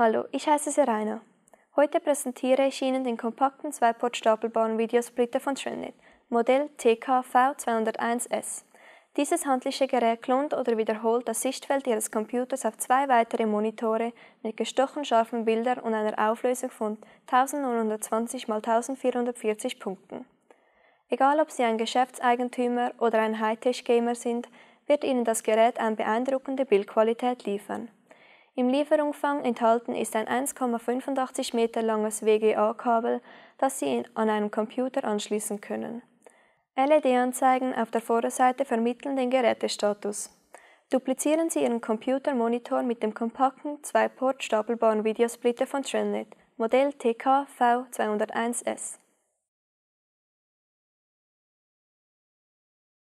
Hallo, ich heiße Serena. Heute präsentiere ich Ihnen den kompakten 2-Port stapelbaren Videosplitter von Schönit, Modell TKV201S. Dieses handliche Gerät klont oder wiederholt das Sichtfeld Ihres Computers auf zwei weitere Monitore mit gestochen scharfen Bildern und einer Auflösung von 1920 x 1440 Punkten. Egal ob Sie ein Geschäftseigentümer oder ein Hightech-Gamer sind, wird Ihnen das Gerät eine beeindruckende Bildqualität liefern. Im Lieferumfang enthalten ist ein 1,85 Meter langes WGA-Kabel, das Sie an einen Computer anschließen können. LED-Anzeigen auf der Vorderseite vermitteln den Gerätestatus. Duplizieren Sie Ihren Computermonitor mit dem kompakten 2-Port-stapelbaren Videosplitter von Trendnet, Modell tkv 201 s